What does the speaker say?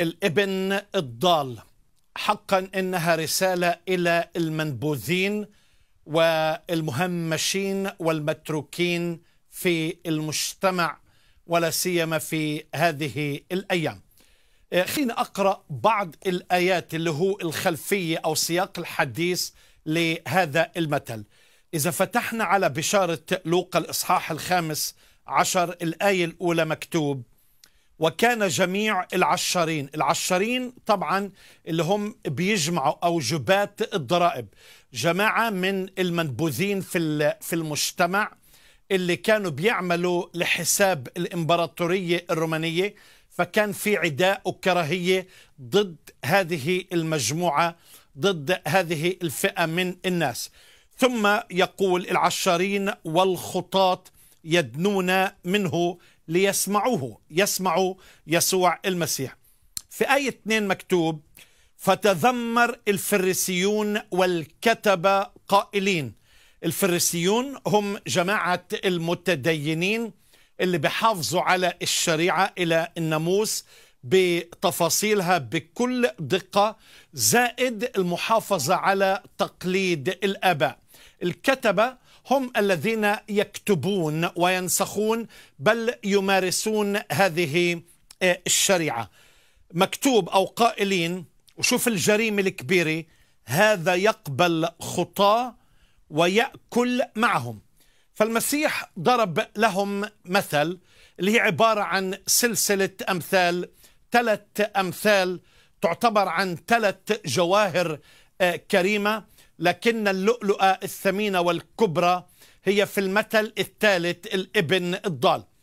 الابن الضال حقا انها رساله الى المنبوذين والمهمشين والمتروكين في المجتمع ولا سيما في هذه الايام. آه، خليني اقرا بعض الايات اللي هو الخلفيه او سياق الحديث لهذا المثل. اذا فتحنا على بشاره لوقا الاصحاح الخامس عشر الايه الاولى مكتوب وكان جميع العشارين العشارين طبعا اللي هم بيجمعوا أو جبات الضرائب جماعة من المنبوذين في, في المجتمع اللي كانوا بيعملوا لحساب الإمبراطورية الرومانية فكان في عداء وكراهية ضد هذه المجموعة ضد هذه الفئة من الناس ثم يقول العشارين والخطاط يدنون منه ليسمعوه يسمعوا يسوع المسيح في آية 2 مكتوب فتذمر الفريسيون والكتبة قائلين الفريسيون هم جماعة المتدينين اللي بحافظوا على الشريعة إلى الناموس بتفاصيلها بكل دقة زائد المحافظة على تقليد الآباء الكتبة هم الذين يكتبون وينسخون بل يمارسون هذه آه، الشريعة مكتوب أو قائلين وشوف الجريمة الكبيرة هذا يقبل خطاه ويأكل معهم فالمسيح ضرب لهم مثل اللي هي عبارة عن سلسلة أمثال ثلاث أمثال تعتبر عن ثلاث جواهر آه، كريمة لكن اللؤلؤة الثمينة والكبرى هي في المثل الثالث الابن الضال